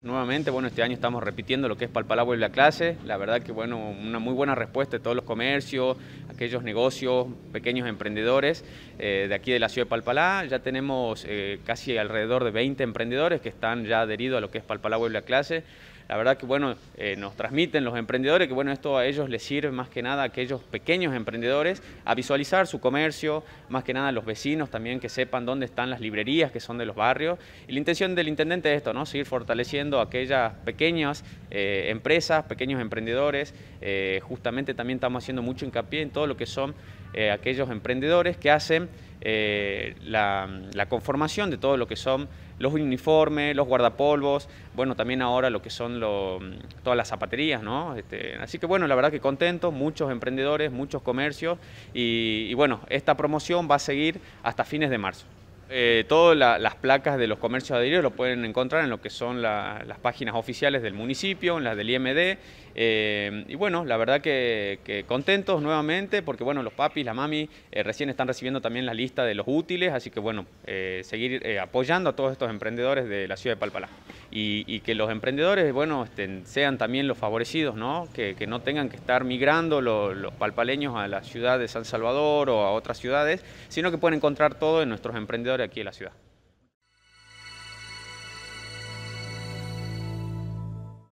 Nuevamente, bueno, este año estamos repitiendo lo que es Palpalá vuelve a clase. La verdad que, bueno, una muy buena respuesta de todos los comercios, aquellos negocios, pequeños emprendedores eh, de aquí de la ciudad de Palpalá. Ya tenemos eh, casi alrededor de 20 emprendedores que están ya adheridos a lo que es Palpalá vuelve a clase. La verdad que bueno, eh, nos transmiten los emprendedores que bueno, esto a ellos les sirve más que nada a aquellos pequeños emprendedores a visualizar su comercio, más que nada a los vecinos también que sepan dónde están las librerías que son de los barrios. Y la intención del intendente es esto, ¿no? Seguir fortaleciendo aquellas pequeñas eh, empresas, pequeños emprendedores. Eh, justamente también estamos haciendo mucho hincapié en todo lo que son aquellos emprendedores que hacen eh, la, conformación de todo lo que son los uniformes, los guardapolvos, bueno, también ahora lo que son todas las zapaterías, ¿no? Este, así que bueno, la verdad que contentos, muchos emprendedores, muchos comercios y bueno, esta promoción va a seguir hasta fines de marzo. Eh, todas las placas de los comercios adheridos lo pueden encontrar en lo que son las páginas oficiales del municipio, en las del IMD. Eh, y bueno, la verdad que, contentos nuevamente porque bueno, los papis, la mami eh, recién están recibiendo también la lista de los útiles, así que bueno, seguir apoyando a todos estos emprendedores de la ciudad de Palpalá. Y, que los emprendedores, bueno, este, sean también los favorecidos, ¿no? Que, no tengan que estar migrando los, los palpaleños a la ciudad de San Salvador o a otras ciudades, sino que pueden encontrar todo en nuestros emprendedores aquí en la ciudad.